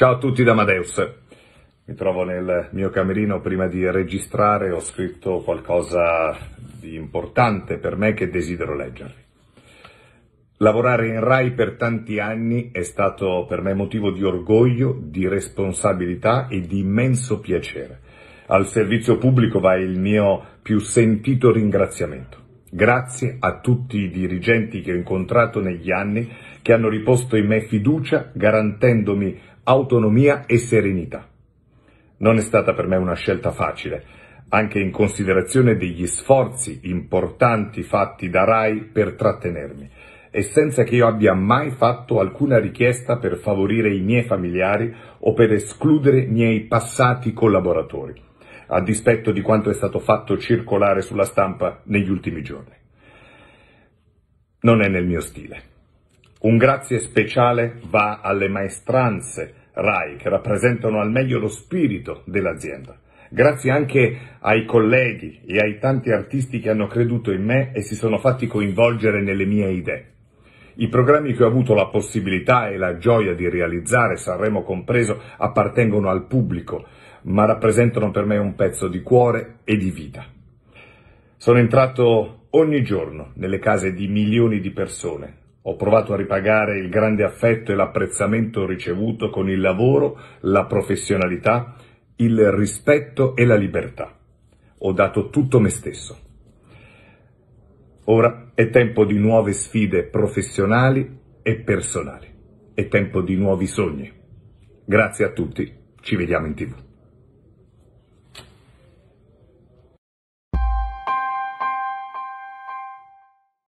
Ciao a tutti da Amadeus. Mi trovo nel mio camerino prima di registrare, ho scritto qualcosa di importante per me che desidero leggervi. Lavorare in Rai per tanti anni è stato per me motivo di orgoglio, di responsabilità e di immenso piacere. Al servizio pubblico va il mio più sentito ringraziamento. Grazie a tutti i dirigenti che ho incontrato negli anni che hanno riposto in me fiducia garantendomi autonomia e serenità. Non è stata per me una scelta facile, anche in considerazione degli sforzi importanti fatti da Rai per trattenermi e senza che io abbia mai fatto alcuna richiesta per favorire i miei familiari o per escludere i miei passati collaboratori, a dispetto di quanto è stato fatto circolare sulla stampa negli ultimi giorni. Non è nel mio stile. Un grazie speciale va alle maestranze RAI che rappresentano al meglio lo spirito dell'azienda. Grazie anche ai colleghi e ai tanti artisti che hanno creduto in me e si sono fatti coinvolgere nelle mie idee. I programmi che ho avuto la possibilità e la gioia di realizzare, Sanremo compreso, appartengono al pubblico, ma rappresentano per me un pezzo di cuore e di vita. Sono entrato ogni giorno nelle case di milioni di persone, ho provato a ripagare il grande affetto e l'apprezzamento ricevuto con il lavoro, la professionalità, il rispetto e la libertà. Ho dato tutto me stesso. Ora è tempo di nuove sfide professionali e personali. È tempo di nuovi sogni. Grazie a tutti, ci vediamo in tv.